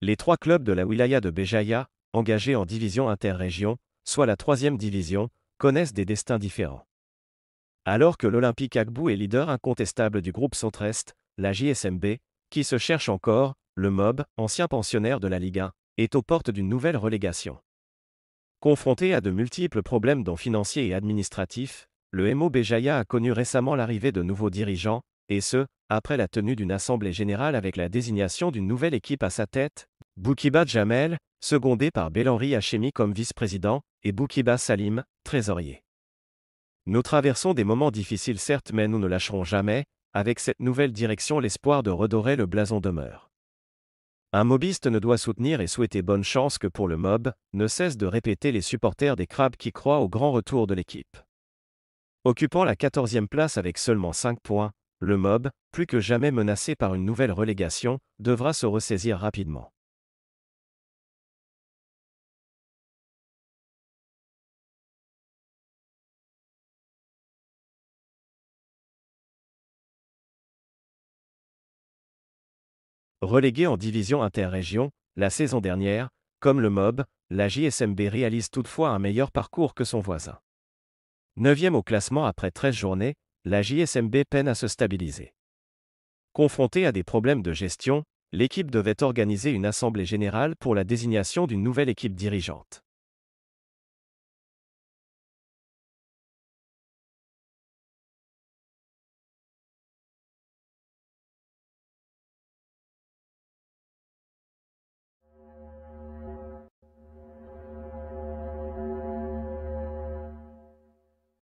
Les trois clubs de la wilaya de Béjaïa, engagés en division interrégion, soit la troisième division, connaissent des destins différents. Alors que l'Olympique Agbou est leader incontestable du groupe Centre-Est, la JSMB, qui se cherche encore, le MOB, ancien pensionnaire de la Ligue 1, est aux portes d'une nouvelle relégation. Confronté à de multiples problèmes dont financiers et administratifs, le MOB Jaya a connu récemment l'arrivée de nouveaux dirigeants, et ce, après la tenue d'une assemblée générale avec la désignation d'une nouvelle équipe à sa tête, Boukiba Jamel, secondé par Henry Hachemi comme vice-président, et Boukiba Salim, trésorier. Nous traversons des moments difficiles certes mais nous ne lâcherons jamais, avec cette nouvelle direction, l'espoir de redorer le blason demeure. Un mobiste ne doit soutenir et souhaiter bonne chance que pour le mob, ne cesse de répéter les supporters des crabes qui croient au grand retour de l'équipe. Occupant la 14e place avec seulement 5 points, le mob, plus que jamais menacé par une nouvelle relégation, devra se ressaisir rapidement. Reléguée en division interrégion, la saison dernière, comme le MOB, la JSMB réalise toutefois un meilleur parcours que son voisin. Neuvième au classement après 13 journées, la JSMB peine à se stabiliser. Confrontée à des problèmes de gestion, l'équipe devait organiser une assemblée générale pour la désignation d'une nouvelle équipe dirigeante.